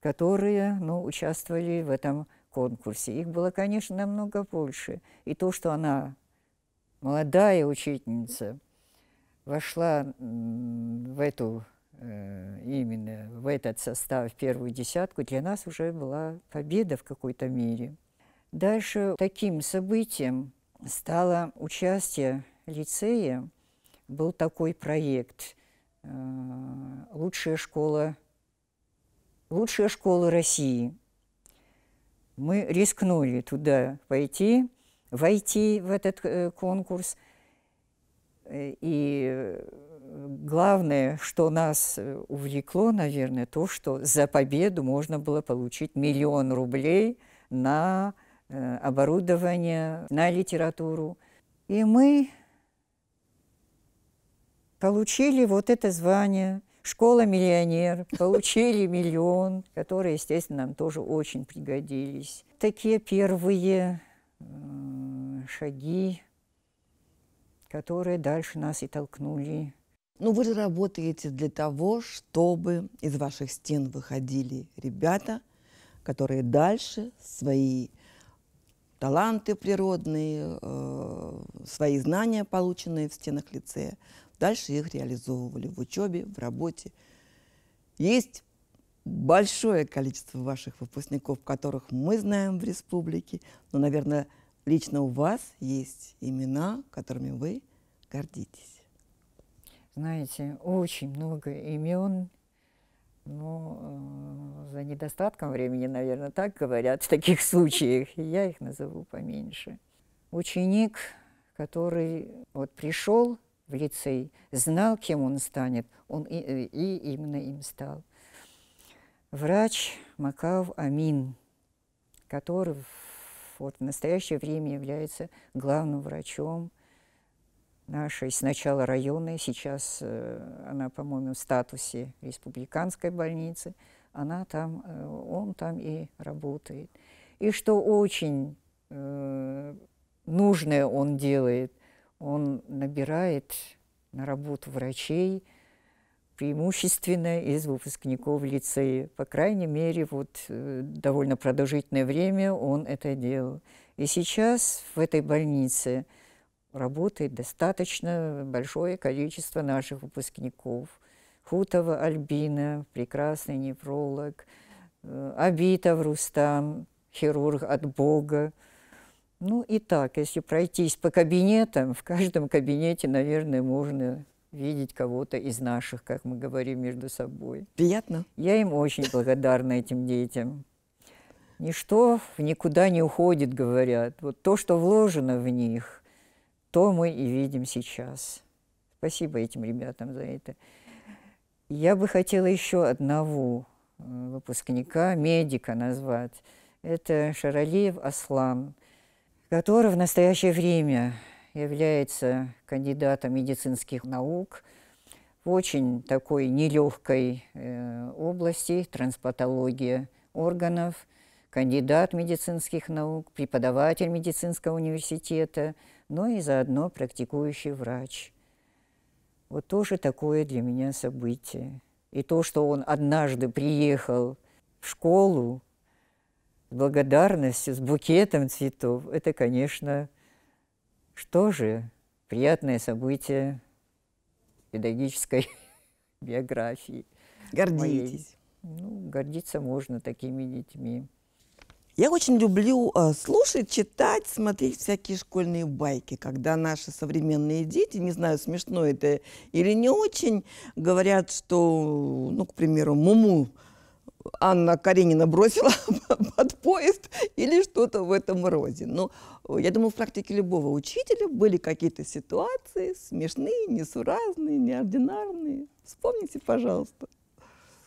Speaker 3: которые ну, участвовали в этом конкурсе. Их было, конечно, намного больше. И то, что она, молодая учительница, вошла в эту э, именно в этот состав, в первую десятку, для нас уже была победа в какой-то мере. Дальше таким событием стало участие лицея. Был такой проект Э, лучшая школа, лучшая школа России. Мы рискнули туда пойти, войти в этот э, конкурс. Э, и главное, что нас увлекло, наверное, то, что за победу можно было получить миллион рублей на оборудование, на литературу. И мы получили вот это звание, школа миллионер, получили миллион, которые, естественно, нам тоже очень пригодились. Такие первые шаги, которые дальше нас и толкнули. Ну, вы же работаете для того, чтобы из ваших
Speaker 1: стен выходили ребята, которые дальше свои таланты природные, э, свои знания, полученные в стенах лицея, Дальше их реализовывали в учебе, в работе. Есть большое количество ваших выпускников, которых мы знаем в республике, но, наверное, лично у вас есть имена, которыми вы гордитесь.
Speaker 3: Знаете, очень много имен, но э, за недостатком времени, наверное, так говорят в таких случаях, и я их назову поменьше. Ученик, который вот пришел в лицей, знал, кем он станет, он и, э, и именно им стал. Врач Макав Амин, который вот в настоящее время является главным врачом нашей сначала районной, сейчас э, она, по-моему, в статусе республиканской больницы, она там, э, он там и работает. И что очень нужное он делает, он набирает на работу врачей преимущественно из выпускников лицея. По крайней мере, вот э, довольно продолжительное время он это делал. И сейчас в этой больнице работает достаточно большое количество наших выпускников. Хутова Альбина, прекрасный нефролог, э, Абитов Рустам, хирург от Бога, ну и так, если пройтись по кабинетам, в каждом кабинете, наверное, можно видеть кого-то из наших, как мы говорим между собой. Приятно. Я им очень благодарна, этим детям. Ничто никуда не уходит, говорят. Вот то, что вложено в них, то мы и видим сейчас. Спасибо этим ребятам за это. Я бы хотела еще одного э, выпускника, медика назвать. Это Шаралиев Аслан который в настоящее время является кандидатом медицинских наук в очень такой нелегкой э, области трансплантология органов, кандидат медицинских наук, преподаватель медицинского университета, но и заодно практикующий врач. Вот тоже такое для меня событие. И то, что он однажды приехал в школу, благодарностью, с букетом цветов, это, конечно, что же, приятное событие педагогической биографии. Гордитесь. Ну, гордиться можно такими детьми.
Speaker 1: Я очень люблю э, слушать, читать, смотреть всякие школьные байки, когда наши современные дети, не знаю, смешно это или не очень, говорят, что, ну, к примеру, Муму -му Анна Каренина бросила под поезд или что-то в этом роде. Но э, я думаю, в практике любого учителя были какие-то ситуации смешные, несуразные, неординарные. Вспомните, пожалуйста.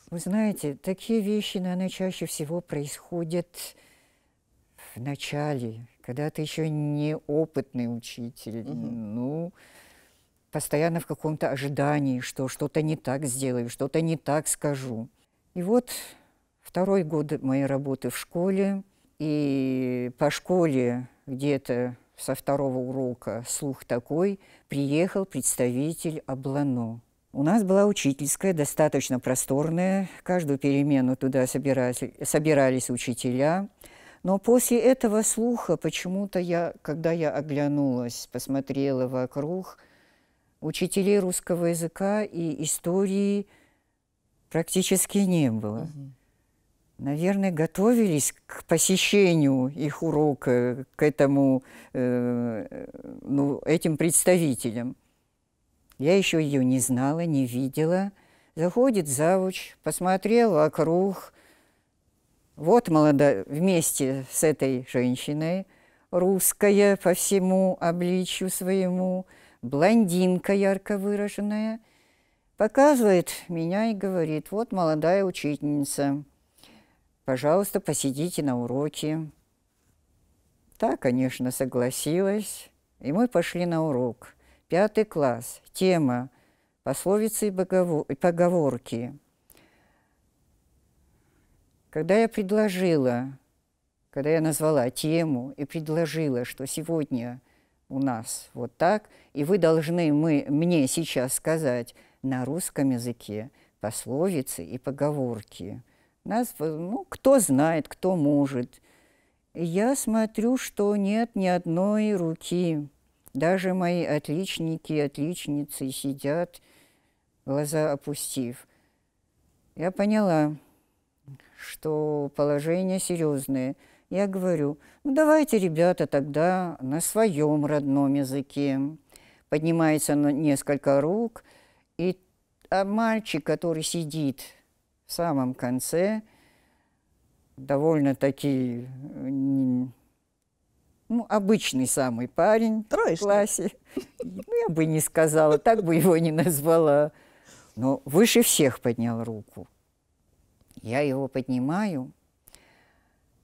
Speaker 3: Вы знаете, такие вещи, наверное, чаще всего происходят в начале, когда ты еще неопытный учитель. Угу. Ну, постоянно в каком-то ожидании, что что-то не так сделаю, что-то не так скажу. И вот Второй год моей работы в школе. И по школе где-то со второго урока слух такой, приехал представитель Облано. У нас была учительская, достаточно просторная. Каждую перемену туда собирались, собирались учителя. Но после этого слуха почему-то я, когда я оглянулась, посмотрела вокруг, учителей русского языка и истории практически не было. Угу наверное, готовились к посещению их урока, к этому, э, ну, этим представителям. Я еще ее не знала, не видела. Заходит завуч, посмотрел вокруг. Вот молода, вместе с этой женщиной, русская по всему обличью своему, блондинка ярко выраженная, показывает меня и говорит, вот молодая учительница – пожалуйста, посидите на уроке. Та, конечно, согласилась, и мы пошли на урок. Пятый класс, тема «Пословицы и поговорки». Когда я предложила, когда я назвала тему и предложила, что сегодня у нас вот так, и вы должны мы, мне сейчас сказать на русском языке пословицы и поговорки – нас, ну, кто знает, кто может. я смотрю, что нет ни одной руки. Даже мои отличники, отличницы сидят, глаза опустив. Я поняла, что положение серьезное. Я говорю, ну давайте, ребята, тогда на своем родном языке. Поднимается на несколько рук, и а мальчик, который сидит в самом конце довольно-таки э, ну, обычный самый парень Троечник. в классе. Ну, я бы не сказала, так бы его не назвала. Но выше всех поднял руку. Я его поднимаю,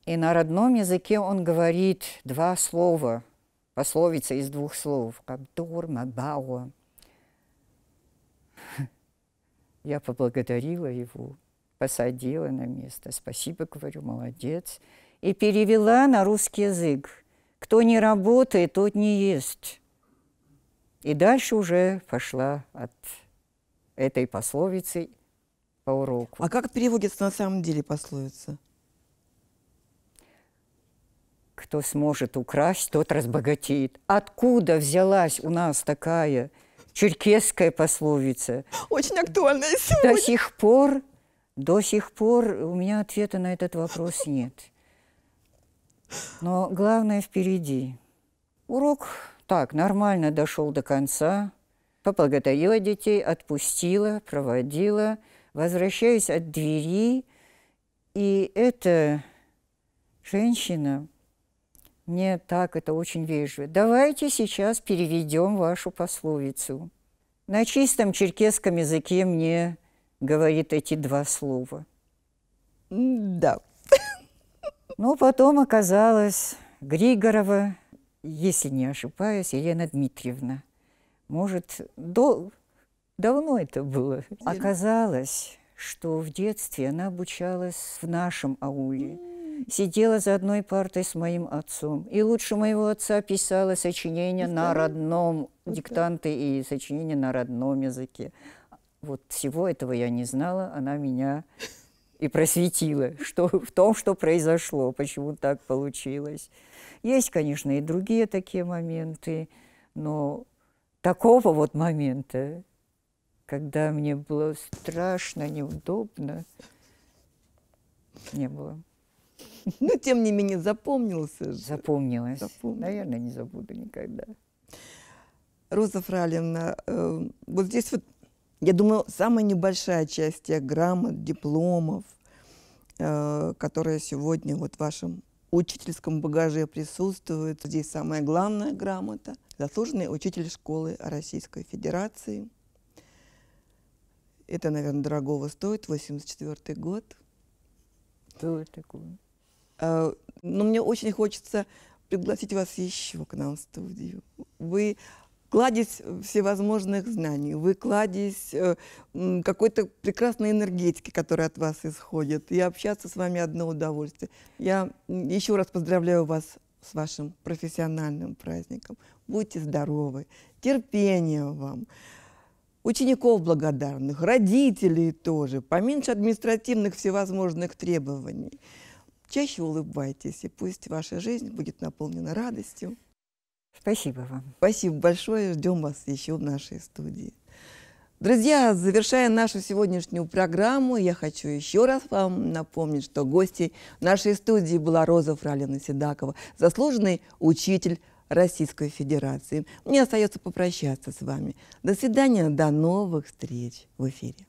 Speaker 3: и на родном языке он говорит два слова, пословица из двух слов, как дурма, бауа. Я поблагодарила его посадила на место. Спасибо, говорю, молодец. И перевела на русский язык. Кто не работает, тот не ест. И дальше уже пошла от этой пословицы по уроку. А как переводится
Speaker 1: на самом деле пословица?
Speaker 3: Кто сможет украсть, тот разбогатеет. Откуда взялась у нас такая черкесская пословица?
Speaker 1: Очень актуальная
Speaker 3: сегодня. До сих пор до сих пор у меня ответа на этот вопрос нет. Но главное впереди. Урок так, нормально дошел до конца. Поблагодарила детей, отпустила, проводила. Возвращаюсь от двери, и эта женщина мне так это очень вежливо. Давайте сейчас переведем вашу пословицу. На чистом черкесском языке мне говорит эти два слова. Да. Но потом оказалось Григорова, если не ошибаюсь, Елена Дмитриевна. Может, до... давно это было. Оказалось, что в детстве она обучалась в нашем ауле. Сидела за одной партой с моим отцом. И лучше моего отца писала сочинения на родном, диктанты и сочинения на родном языке. Вот всего этого я не знала, она меня и просветила что, в том, что произошло, почему так получилось. Есть, конечно, и другие такие моменты, но такого вот момента, когда мне было страшно, неудобно, не было. Но, тем не менее, запомнился. Запомнилась.
Speaker 1: Запомнил. Наверное, не забуду никогда. Роза Фралина, э, вот здесь вот я думаю, самая небольшая часть тех грамот, дипломов, э, которые сегодня вот в вашем учительском багаже присутствуют. Здесь самая главная грамота – заслуженный учитель школы Российской Федерации. Это, наверное, дорогого стоит, 84 год. Что такое? Э, но ну, мне очень хочется пригласить вас еще к нам в студию. Вы кладезь э, всевозможных знаний, вы кладезь э, какой-то прекрасной энергетики, которая от вас исходит. И общаться с вами одно удовольствие. Я еще раз поздравляю вас с вашим профессиональным праздником. Будьте здоровы, терпения вам, учеников благодарных, родителей тоже, поменьше административных всевозможных требований. Чаще улыбайтесь, и пусть ваша жизнь будет наполнена радостью. Спасибо вам. Спасибо большое. Ждем вас еще в нашей студии. Друзья, завершая нашу сегодняшнюю программу, я хочу еще раз вам напомнить, что гостей нашей студии была Роза Фралина Седакова, заслуженный учитель Российской Федерации. Мне остается попрощаться с вами. До свидания, до новых встреч в эфире.